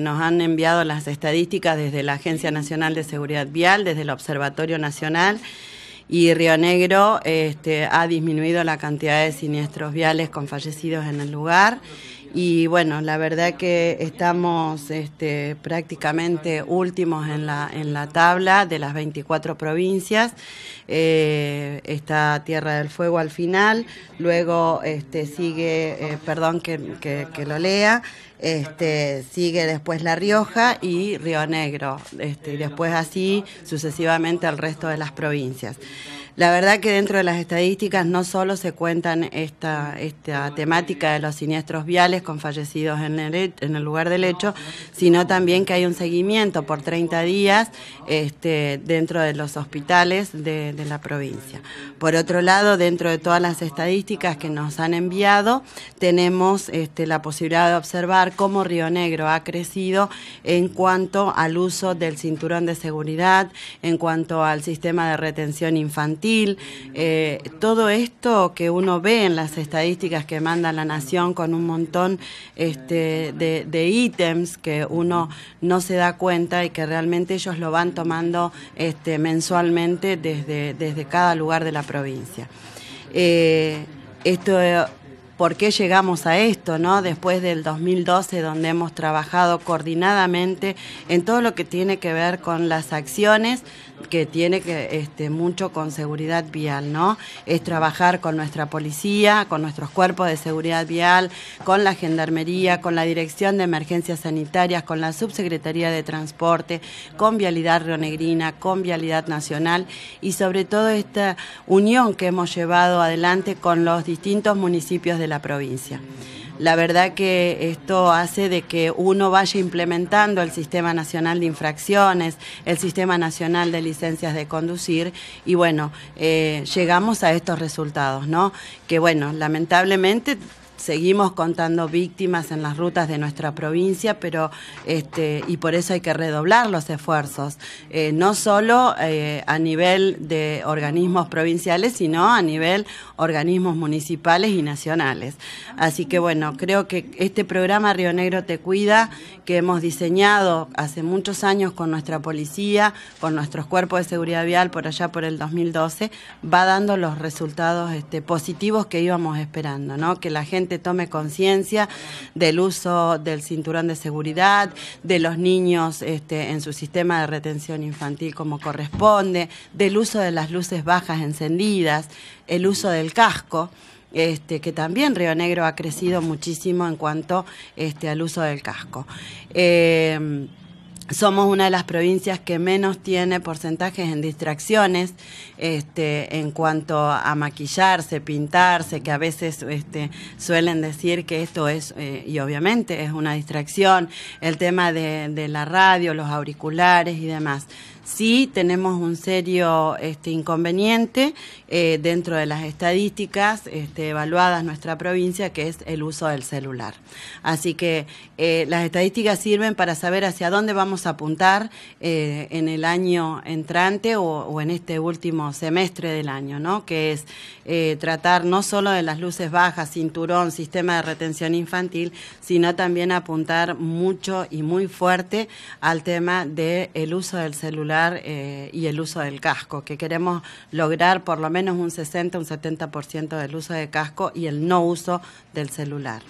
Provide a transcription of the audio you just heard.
Nos han enviado las estadísticas desde la Agencia Nacional de Seguridad Vial, desde el Observatorio Nacional y Río Negro este, ha disminuido la cantidad de siniestros viales con fallecidos en el lugar y bueno, la verdad que estamos este, prácticamente últimos en la, en la tabla de las 24 provincias. Eh, está Tierra del Fuego al final, luego este, sigue, eh, perdón que, lo lea, este, sigue después La Rioja y Río Negro, este, y después así sucesivamente al resto de las provincias. La verdad que dentro de las estadísticas no solo se cuentan esta, esta temática de los siniestros viales con fallecidos en el, lugar del hecho, sino también que hay un seguimiento por 30 días este, dentro de los hospitales de, la provincia. Por otro lado, dentro de todas las estadísticas que nos han enviado, tenemos este, la posibilidad de observar cómo Río Negro ha crecido en cuanto al uso del cinturón de seguridad, en cuanto al sistema de retención infantil, eh, todo esto que uno ve en las estadísticas que manda la Nación con un montón este, de, ítems que uno no se da cuenta y que realmente ellos lo van tomando este, mensualmente desde, desde cada lugar de la provincia. Eh, esto por qué llegamos a esto, ¿no? Después del 2012, donde hemos trabajado coordinadamente en todo lo que tiene que ver con las acciones, que tiene que este, mucho con seguridad vial, ¿no? Es trabajar con nuestra policía, con nuestros cuerpos de seguridad vial, con la gendarmería, con la Dirección de Emergencias Sanitarias, con la Subsecretaría de Transporte, con Vialidad Rionegrina, con Vialidad Nacional y sobre todo esta unión que hemos llevado adelante con los distintos municipios de la provincia. La verdad que esto hace de que uno vaya implementando el Sistema Nacional de Infracciones, el Sistema Nacional de Licencias de Conducir y bueno, eh, llegamos a estos resultados, ¿no? Que bueno, lamentablemente seguimos contando víctimas en las rutas de nuestra provincia, pero este, y por eso hay que redoblar los esfuerzos, eh, no solo eh, a nivel de organismos provinciales, sino a nivel organismos municipales y nacionales. Así que bueno, creo que este programa Río Negro te cuida, que hemos diseñado hace muchos años con nuestra policía, con nuestros cuerpos de seguridad vial por allá por el 2012, va dando los resultados este, positivos que íbamos esperando, ¿no? Que la gente tome conciencia del uso del cinturón de seguridad, de los niños este, en su sistema de retención infantil como corresponde, del uso de las luces bajas encendidas, el uso del casco. Este, que también Río Negro ha crecido muchísimo en cuanto este, al uso del casco. Eh, somos una de las provincias que menos tiene porcentajes en distracciones este, en cuanto a maquillarse, pintarse, que a veces este, suelen decir que esto es, eh, y obviamente es una distracción, el tema de la radio, los auriculares y demás sí tenemos un serio este, inconveniente eh, dentro de las estadísticas este, evaluadas en nuestra provincia, que es el uso del celular. Así que eh, las estadísticas sirven para saber hacia dónde vamos a apuntar eh, en el año entrante o, en este último semestre del año, ¿no? que es tratar no solo de las luces bajas, cinturón, sistema de retención infantil, sino también apuntar mucho y muy fuerte al tema del el uso del celular eh, y el uso del casco, que queremos lograr por lo menos un 60, un 70% del uso de casco y el no uso del celular.